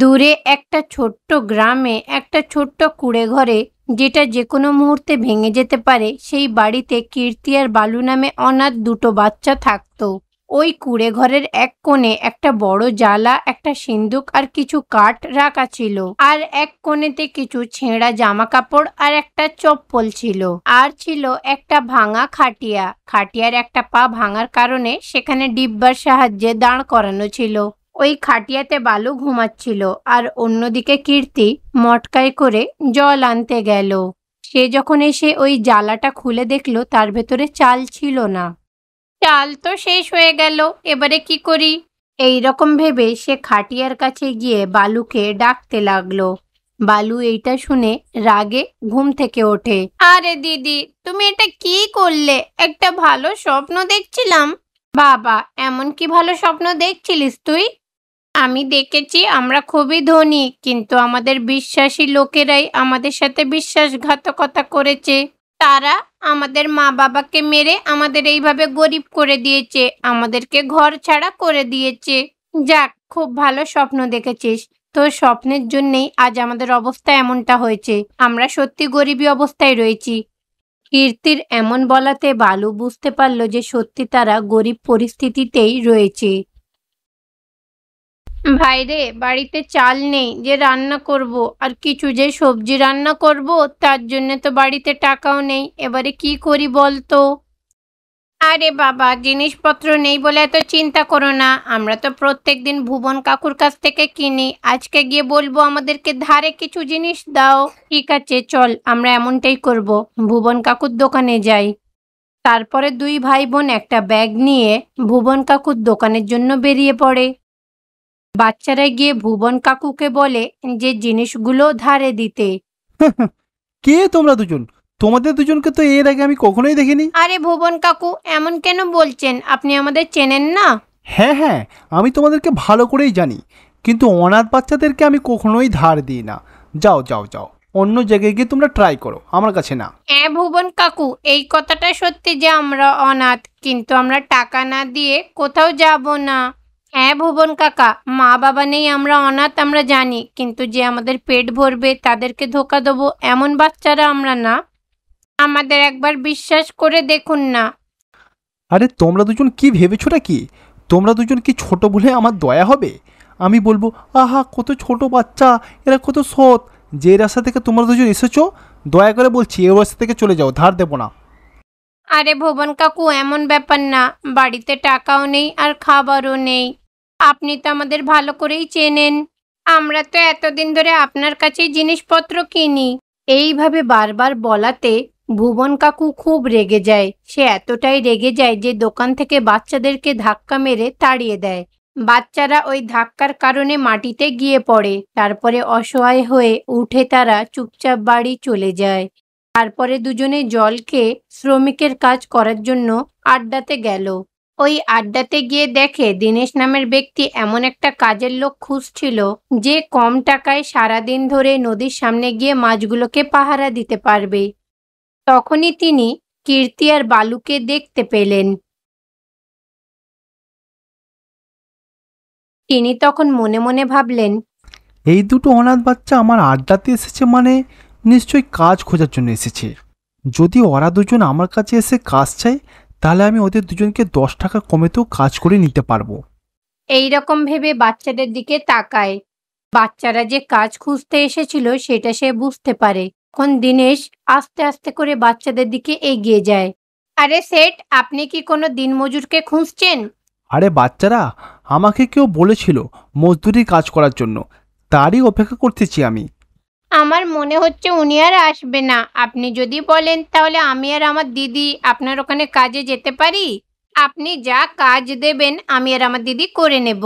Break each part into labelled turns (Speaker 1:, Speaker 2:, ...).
Speaker 1: দূরে একটা ছোট্ট গ্রামে একটা ছোট্ট কুড়ে ঘরে যেটা যে কোনো মুহূর্তে ভেঙে যেতে পারে সেই বাড়িতে কীর্তি আর বালু নামে অনাথ দুটো বাচ্চা থাকত ওই কুড়ে ঘরের এক কোণে একটা বড় জ্বালা একটা সিন্দুক আর কিছু কাঠ রাখা ছিল আর এক কোণেতে কিছু ছেঁড়া জামা কাপড় আর একটা চপ্পল ছিল আর ছিল একটা ভাঙা খাটিয়া খাটিয়ার একটা পা ভাঙার কারণে সেখানে ডিব্বার সাহায্যে দাঁড় করানো ছিল ওই খাটিয়াতে বালু ঘুমাচ্ছিল আর অন্যদিকে কীর্তি মটকায় করে জল আনতে গেল সে যখন এসে ওই জ্বালাটা খুলে দেখল তার ভেতরে চাল ছিল না চাল তো শেষ হয়ে গেল এবারে কি করি এই রকম ভেবে সে খাটিয়ার কাছে গিয়ে বালুকে ডাকতে লাগলো বালু এইটা শুনে রাগে ঘুম থেকে ওঠে আরে দিদি তুমি এটা কি করলে একটা ভালো স্বপ্ন দেখছিলাম বাবা এমন কি ভালো স্বপ্ন দেখছিলিস তুই আমি দেখেছি আমরা খুবই ধনী কিন্তু আমাদের বিশ্বাসী লোকেরাই আমাদের সাথে বিশ্বাসঘাতকতা করেছে তারা আমাদের মা বাবাকে মেরে আমাদের এইভাবে গরিব করে দিয়েছে আমাদেরকে ঘর ছাড়া করে দিয়েছে যাক খুব ভালো স্বপ্ন দেখেছিস তো স্বপ্নের জন্যেই আজ আমাদের অবস্থা এমনটা হয়েছে আমরা সত্যি গরিবী অবস্থায় রয়েছি কীর্তির এমন বলাতে বালু বুঝতে পারল যে সত্যি তারা গরিব পরিস্থিতিতেই রয়েছে ভাইরে বাড়িতে চাল নেই যে রান্না করব আর কিছু যে সবজি রান্না করব তার জন্য তো বাড়িতে টাকাও নেই এবারে কি করি বলতো আরে বাবা জিনিসপত্র নেই বলে এত চিন্তা করো না আমরা তো প্রত্যেক দিন ভুবন কাকুর কাছ থেকে কিনি আজকে গিয়ে বলবো আমাদেরকে ধারে কিছু জিনিস দাও ঠিক আছে চল আমরা এমনটাই করব ভুবন কাকুর দোকানে যাই তারপরে দুই ভাই বোন একটা ব্যাগ নিয়ে ভুবন কাকুর দোকানের জন্য বেরিয়ে পড়ে বাচ্চারা গিয়ে ভুবন কাকুকে বলে যে জিনিসগুলো ধারে দিতে
Speaker 2: কে তোমরা দুজন তোমাদের দুজনকে তো এর আগে আমি কখনোই
Speaker 1: দেখিনি আরে ভুবন কাকু এমন কেন বলছেন আপনি আমাদের চেনেন না হ্যাঁ হ্যাঁ
Speaker 2: আমি তোমাদেরকে ভালো করেই জানি কিন্তু অনাথ বাচ্চাদেরকে আমি কখনোই ধার দিই না যাও যাও যাও অন্য জায়গায় গিয়ে তোমরা ট্রাই করো আমার কাছে না
Speaker 1: হ্যাঁ ভুবন কাকু এই কথাটা সত্যি যে আমরা অনাথ কিন্তু আমরা টাকা না দিয়ে কোথাও যাব না হ্যাঁ ভুবন কাকা মা বাবা নেই আমরা অনাথ আমরা জানি কিন্তু যে আমাদের পেট ভরবে তাদেরকে ধোকা দেবো এমন বাচ্চারা আমরা না আমাদের একবার বিশ্বাস করে দেখুন না
Speaker 2: আরে তোমরা দুজন কি ভেবেছোটা কি তোমরা দুজন কি ছোট বলে আমার দয়া হবে আমি বলবো আহা কত ছোট বাচ্চা এরা কত সৎ যে রাস্তা থেকে তোমরা দুজন এসেছো দয়া করে বলছি এই রাস্তা থেকে চলে যাও ধার দেবো না
Speaker 1: আরে ভুবন কাকু এমন ব্যাপার না বাড়িতে টাকাও নেই আর খাবারও নেই আপনি তো আমাদের ভালো করেই চেনেন আমরা তো এতদিন ধরে আপনার কাছেই জিনিসপত্র কিনি এইভাবে বারবার বলাতে ভুবন কাকু খুব রেগে যায় সে এতটাই রেগে যায় যে দোকান থেকে বাচ্চাদেরকে ধাক্কা মেরে তাড়িয়ে দেয় বাচ্চারা ওই ধাক্কার কারণে মাটিতে গিয়ে পড়ে তারপরে অসহায় হয়ে উঠে তারা চুপচাপ বাড়ি চলে যায় তারপরে দুজনে জলকে শ্রমিকের কাজ করার জন্য আড্ডাতে গেল ওই আড্ডাতে গিয়ে দেখে দীনেশ নামের ব্যক্তি এমন একটা কাজের লোক খুঁজছিল যে কম টাকায় সারাদিন ধরে নদীর সামনে গিয়ে মাছগুলোকে পাহারা দিতে পারবে তখনই তিনি কীর্তি আর বালুকে দেখতে পেলেন তিনি তখন মনে মনে ভাবলেন
Speaker 2: এই দুটো অনাথ বাচ্চা আমার আড্ডাতে এসেছে মানে নিশ্চয়ই কাজ খোঁজার জন্য এসেছে যদি ওরা দুজন আমার কাছে এসে কাজ চায় তাহলে আমি ওদের দুজনকে দশ টাকা কমেতেও কাজ করে নিতে পারবো
Speaker 1: এই রকম ভেবে বাচ্চাদের দিকে তাকায় বাচ্চারা যে কাজ খুঁজতে এসেছিল সেটা সে বুঝতে পারে এখন দিনেশ আস্তে আস্তে করে বাচ্চাদের দিকে এগিয়ে যায় আরে সেট আপনি কি কোনো দিনমজুরকে খুঁজছেন
Speaker 2: আরে বাচ্চারা আমাকে কেউ বলেছিল মজদুরি কাজ করার জন্য তারই অপেক্ষা করতেছি আমি
Speaker 1: আমার মনে হচ্ছে উনি আর আসবে না আপনি যদি বলেন তাহলে আমি আর আমার দিদি আপনার ওখানে কাজে যেতে পারি আপনি যা কাজ দেবেন আমি আর আমার দিদি করে নেব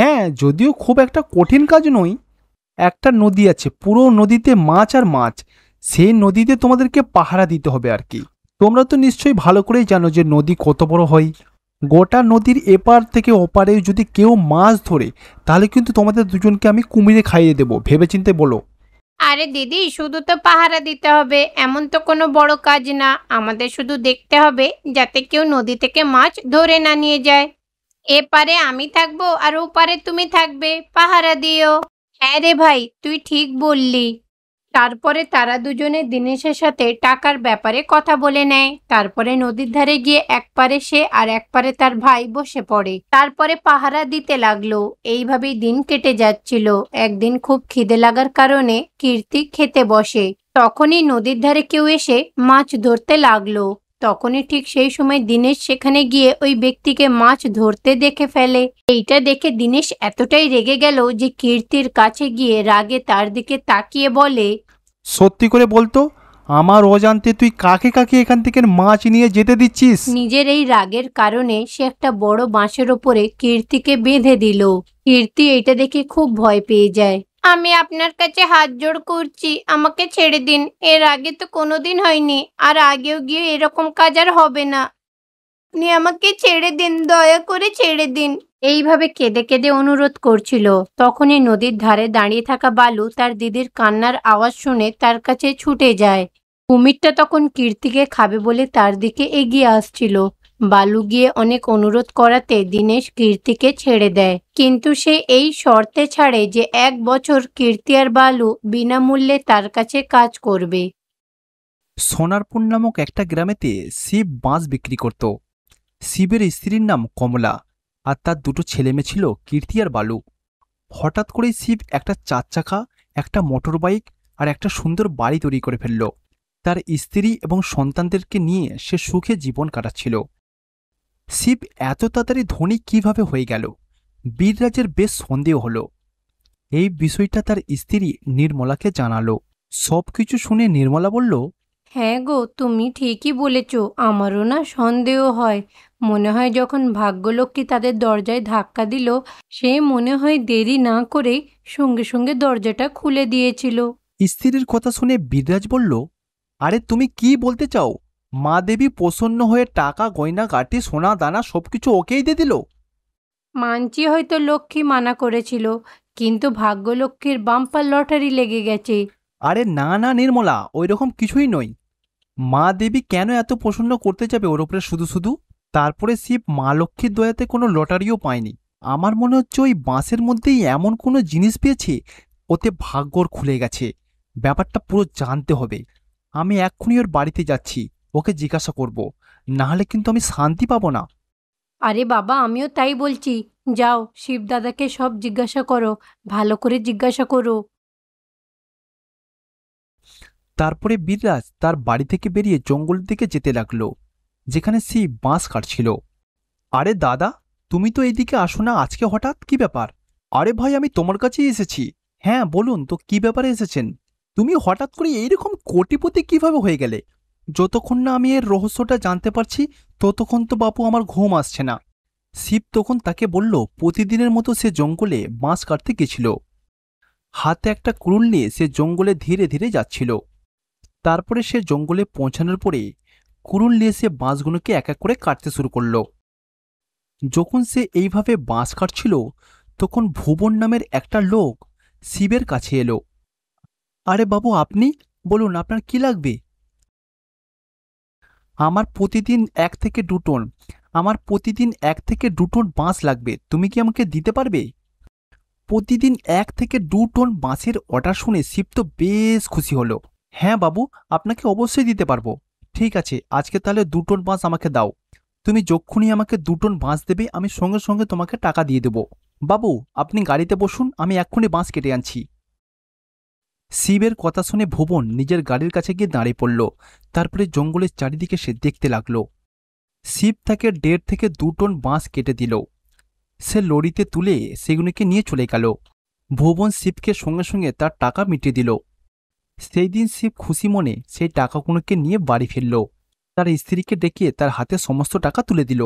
Speaker 2: হ্যাঁ যদিও খুব একটা কঠিন কাজ নয় একটা নদী আছে পুরো নদীতে মাছ আর মাছ সেই নদীতে তোমাদেরকে পাহারা দিতে হবে আর কি তোমরা তো নিশ্চয়ই ভালো করেই জানো যে নদী কত বড় হয় গোটা নদীর এপার থেকে ওপারে যদি কেউ মাছ ধরে তাহলে কিন্তু তোমাদের দুজনকে আমি কুমিরে খাইয়ে দেবো ভেবেচিন্তে বলো
Speaker 1: আরে দিদি শুধু তো পাহারা দিতে হবে এমন তো কোনো বড় কাজ না আমাদের শুধু দেখতে হবে যাতে কেউ নদী থেকে মাছ ধরে না নিয়ে যায় এপারে আমি থাকবো আর ওপারে তুমি থাকবে পাহারা দিও হ্যাঁ রে ভাই তুই ঠিক বললি তারপরে তারা দুজনে দিনেশের সাথে টাকার ব্যাপারে কথা বলে নেয় তারপরে নদীর ধারে গিয়ে এক পারে সে আর এক পারে তার ভাই বসে পড়ে তারপরে পাহারা দিতে লাগলো এইভাবেই দিন কেটে যাচ্ছিল একদিন খুব খিদে লাগার কারণে কীর্তি খেতে বসে তখনই নদীর ধারে কেউ এসে মাছ ধরতে লাগলো তখনই ঠিক সেই সময় দীনেশ সেখানে গিয়ে ওই ব্যক্তিকে মাছ ধরতে দেখে ফেলে এইটা দেখে দীনেশ এতটাই রেগে গেল যে কীর্তির কাছে গিয়ে রাগে তার দিকে তাকিয়ে বলে
Speaker 2: সত্যি করে বলতো আমার অজান্তে তুই কাকে কাকে এখান থেকে মাছ নিয়ে যেতে দিচ্ছিস
Speaker 1: নিজের এই রাগের কারণে সে একটা বড় বাঁশের ওপরে কীর্তিকে বেঁধে দিল কীর্তি এটা দেখে খুব ভয় পেয়ে যায় আমি আপনার কাছে হাত জোড় করছি আমাকে ছেড়ে দিন এর আগে তো কোনো দিন হয়নি আর আগেও গিয়ে এরকম কাজ আর হবে না আপনি আমাকে ছেড়ে দিন দয়া করে ছেড়ে দিন এইভাবে কেঁদে কেঁদে অনুরোধ করছিল তখনই নদীর ধারে দাঁড়িয়ে থাকা বালু তার দিদির কান্নার আওয়াজ শুনে তার কাছে ছুটে যায় কুমিরটা তখন কীর্তিকে খাবে বলে তার দিকে এগিয়ে আসছিল বালু গিয়ে অনেক অনুরোধ করাতে দীনেশ কীর্তিকে ছেড়ে দেয় কিন্তু সে এই শর্তে ছাড়ে যে এক বছর কীর্তি আর বালু বিনামূল্যে তার কাছে কাজ করবে
Speaker 2: সোনারপুর নামক একটা গ্রামেতে শিব বাঁশ বিক্রি করত শিবের স্ত্রীর নাম কমলা আর তার দুটো ছেলেমেয়ে ছিল কীর্তি আর বালু হঠাৎ করেই শিব একটা চার চাকা একটা মোটর বাইক আর একটা সুন্দর বাড়ি তৈরি করে ফেলল তার স্ত্রী এবং সন্তানদেরকে নিয়ে সে সুখে জীবন কাটাচ্ছিল শিব এত তাড়াতাড়ি ধনী কিভাবে হয়ে গেল বীররাজের বেশ সন্দেহ হলো এই বিষয়টা তার স্ত্রী নির্মলাকে জানালো সব কিছু শুনে নির্মলা বলল
Speaker 1: হ্যাঁ গো তুমি ঠিকই বলেছ আমারও না সন্দেহ হয় মনে হয় যখন ভাগ্যলক্ষ্মী তাদের দরজায় ধাক্কা দিল সে মনে হয় দেরি না করে সঙ্গে সঙ্গে দরজাটা খুলে দিয়েছিল
Speaker 2: স্ত্রীর কথা শুনে বীররাজ বলল আরে তুমি কি বলতে চাও মা দেবী প্রসন্ন হয়ে টাকা গয়না কাটি সোনা দানা সবকিছু ওকেই দিয়ে দিল
Speaker 1: মানছি হয়তো লক্ষ্মী মানা করেছিল কিন্তু ভাগ্যলক্ষ্মীর বাম্পার লটারি লেগে গেছে
Speaker 2: আরে না না নির্মলা ওই রকম কিছুই নয় মা দেবী কেন এত প্রসন্ন করতে যাবে ওর ওপরে শুধু শুধু তারপরে শিব মা লক্ষ্মীর দয়াতে কোনো লটারিও পায়নি আমার মনে হচ্ছে ওই বাঁশের মধ্যেই এমন কোনো জিনিস পেয়েছে ওতে ভাগ্যর খুলে গেছে ব্যাপারটা পুরো জানতে হবে আমি এক্ষুনি ওর বাড়িতে যাচ্ছি ওকে জিজ্ঞাসা করব না হলে কিন্তু আমি শান্তি পাবো না
Speaker 1: আরে বাবা আমিও তাই বলছি যাও শিব দাদাকে সব জিজ্ঞাসা করো ভালো করে জিজ্ঞাসা করো
Speaker 2: তারপরে বিরাজ তার বাড়ি থেকে বেরিয়ে জঙ্গলের দিকে যেতে লাগল যেখানে শিব বাঁশ কাটছিল আরে দাদা তুমি তো এইদিকে আসো না আজকে হঠাৎ কি ব্যাপার আরে ভাই আমি তোমার কাছেই এসেছি হ্যাঁ বলুন তো কি ব্যাপারে এসেছেন তুমি হঠাৎ করে এইরকম কোটিপতি কিভাবে হয়ে গেলে যতক্ষণ না আমি এর রহস্যটা জানতে পারছি ততক্ষণ তো বাপু আমার ঘুম আসছে না শিব তখন তাকে বলল প্রতিদিনের মতো সে জঙ্গলে বাঁশ কাটতে গেছিল হাতে একটা কুড়ুল নিয়ে সে জঙ্গলে ধীরে ধীরে যাচ্ছিল তারপরে সে জঙ্গলে পৌঁছানোর পরে কুড়ুল নিয়ে সে বাঁশগুলোকে এক এক করে কাটতে শুরু করল যখন সে এইভাবে বাঁশ কাটছিল তখন ভুবন নামের একটা লোক শিবের কাছে এলো আরে বাবু আপনি বলুন আপনার কি লাগবে আমার প্রতিদিন এক থেকে দু টন আমার প্রতিদিন এক থেকে দু টন বাঁশ লাগবে তুমি কি আমাকে দিতে পারবে প্রতিদিন এক থেকে দু টন বাঁশের অর্ডার শুনে শিব তো বেশ খুশি হলো হ্যাঁ বাবু আপনাকে অবশ্যই দিতে পারবো ঠিক আছে আজকে তাহলে দু টন বাঁশ আমাকে দাও তুমি যক্ষুনি আমাকে দু টন বাঁশ দেবে আমি সঙ্গে সঙ্গে তোমাকে টাকা দিয়ে দেবো বাবু আপনি গাড়িতে বসুন আমি এক্ষুনি বাঁশ কেটে আনছি শিবের কথা শুনে ভুবন নিজের গাড়ির কাছে গিয়ে দাঁড়িয়ে পড়ল তারপরে জঙ্গলের চারিদিকে সে দেখতে লাগল শিব তাকে দেড় থেকে দু টন বাঁশ কেটে দিল সে লরিতে তুলে সেগুলিকে নিয়ে চলে গেল ভুবন শিবকে সঙ্গে সঙ্গে তার টাকা মিটিয়ে দিল সেই দিন শিব খুশি মনে সেই টাকাগুলোকে নিয়ে বাড়ি ফিরল তার স্ত্রীকে ডেকে তার হাতে সমস্ত টাকা তুলে দিল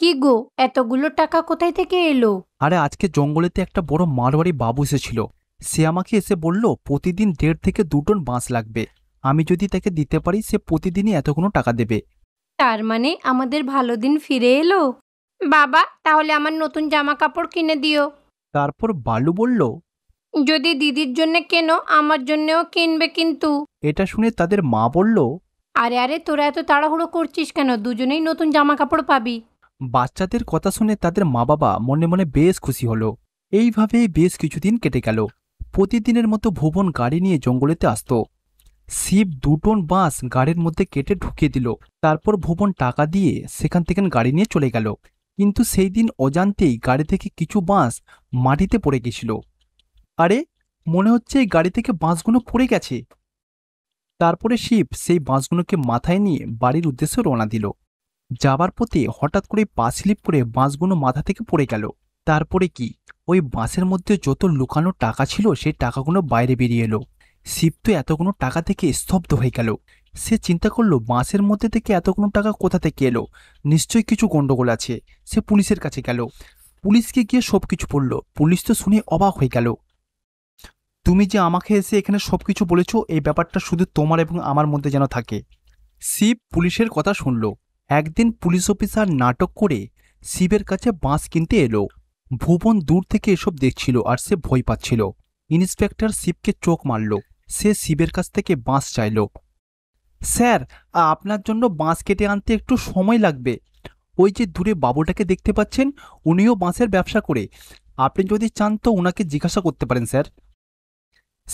Speaker 1: কি গো এতগুলো টাকা কোথায় থেকে এলো
Speaker 2: আরে আজকে জঙ্গলেতে একটা বড় মারোয়ারি বাবু এসেছিল সে আমাকে এসে বলল প্রতিদিন দেড় থেকে দুটন বাঁশ লাগবে আমি যদি তাকে দিতে পারি সে প্রতিদিনই এতগুলো টাকা দেবে
Speaker 1: তার মানে আমাদের ভালো দিন ফিরে এলো বাবা তাহলে আমার নতুন জামা কাপড় কিনে দিও
Speaker 2: তারপর বালু বলল
Speaker 1: যদি দিদির জন্য কেনো আমার জন্যও কিনবে কিন্তু
Speaker 2: এটা শুনে তাদের মা বলল
Speaker 1: আরে আরে তোরা এত তাড়াহুড়ো করছিস কেন দুজনেই নতুন জামা কাপড় পাবি
Speaker 2: বাচ্চাদের কথা শুনে তাদের মা বাবা মনে মনে বেশ খুশি হলো এইভাবেই বেশ কিছুদিন কেটে গেল প্রতিদিনের মতো ভুবন গাড়ি নিয়ে জঙ্গলেতে আসত শিব দুটন বাঁশ গাড়ির মধ্যে কেটে ঢুকিয়ে দিল তারপর ভুবন টাকা দিয়ে সেখান থেকে গাড়ি নিয়ে চলে গেল কিন্তু সেই দিন অজান্তেই গাড়ি থেকে কিছু বাঁশ মাটিতে পড়ে গেছিল আরে মনে হচ্ছে এই গাড়ি থেকে বাঁশগুলো পড়ে গেছে তারপরে শিব সেই বাঁশগুলোকে মাথায় নিয়ে বাড়ির উদ্দেশ্যে রওনা দিল যাবার পথে হঠাৎ করে পা স্লিপ করে বাঁশগুলো মাথা থেকে পড়ে গেল তারপরে কি ওই বাঁশের মধ্যে যত লুকানো টাকা ছিল সেই টাকাগুলো বাইরে বেরিয়ে এলো শিব তো এতগুলো টাকা থেকে স্তব্ধ হয়ে গেল সে চিন্তা করলো বাঁশের মধ্যে থেকে এতগুলো টাকা কোথা থেকে এলো নিশ্চয়ই কিছু গণ্ডগোল আছে সে পুলিশের কাছে গেল পুলিশকে গিয়ে সব কিছু বললো পুলিশ তো শুনে অবাক হয়ে গেল তুমি যে আমাকে এসে এখানে সব কিছু বলেছ এই ব্যাপারটা শুধু তোমার এবং আমার মধ্যে যেন থাকে শিব পুলিশের কথা শুনল একদিন পুলিশ অফিসার নাটক করে শিবের কাছে বাঁশ কিনতে এলো ভুবন দূর থেকে এসব দেখছিল আর সে ভয় পাচ্ছিল ইন্সপেক্টর শিবকে চোখ মারল সে শিবের কাছ থেকে বাঁশ চাইল স্যার আপনার জন্য বাঁশ কেটে আনতে একটু সময় লাগবে ওই যে দূরে বাবুটাকে দেখতে পাচ্ছেন উনিও বাঁশের ব্যবসা করে আপনি যদি চান তো ওনাকে জিজ্ঞাসা করতে পারেন স্যার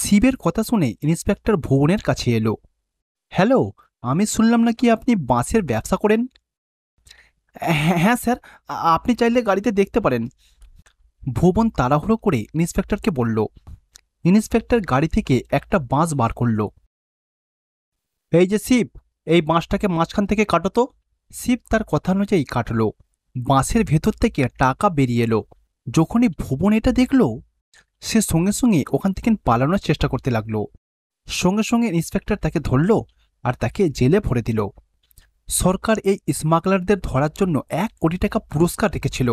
Speaker 2: শিবের কথা শুনে ইন্সপেক্টর ভুবনের কাছে এলো হ্যালো আমি শুনলাম নাকি আপনি বাঁশের ব্যবসা করেন হ্যাঁ স্যার আপনি চাইলে গাড়িতে দেখতে পারেন ভুবন তাড়াহুড়ো করে ইন্সপেক্টরকে বলল ইন্সপেক্টর গাড়ি থেকে একটা বাঁশ বার করল এই যে শিব এই বাঁশটাকে মাঝখান থেকে কাটো তো শিব তার কথা অনুযায়ী কাটল বাঁশের ভেতর থেকে টাকা বেরিয়ে এলো যখনই ভুবন এটা দেখল সে সঙ্গে সঙ্গে ওখান থেকে পালানোর চেষ্টা করতে লাগল সঙ্গে সঙ্গে ইন্সপেক্টর তাকে ধরল আর তাকে জেলে ভরে দিল সরকার এই স্মাগলারদের ধরার জন্য এক কোটি টাকা পুরস্কার রেখেছিল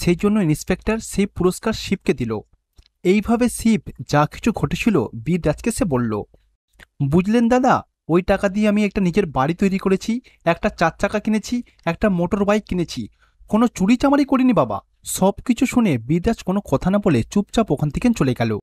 Speaker 2: সেই জন্য ইন্সপেক্টর সেই পুরস্কার শিবকে দিল এইভাবে শিব যা কিছু ঘটেছিল বীর রাজকে সে বলল বুঝলেন দাদা ওই টাকা দিয়ে আমি একটা নিজের বাড়ি তৈরি করেছি একটা চার চাকা কিনেছি একটা মোটর বাইক কিনেছি কোনো চুরি চামারি করিনি বাবা সব কিছু শুনে বিদাস কোনো কথা না বলে চুপচাপ ওখান থেকে চলে গেল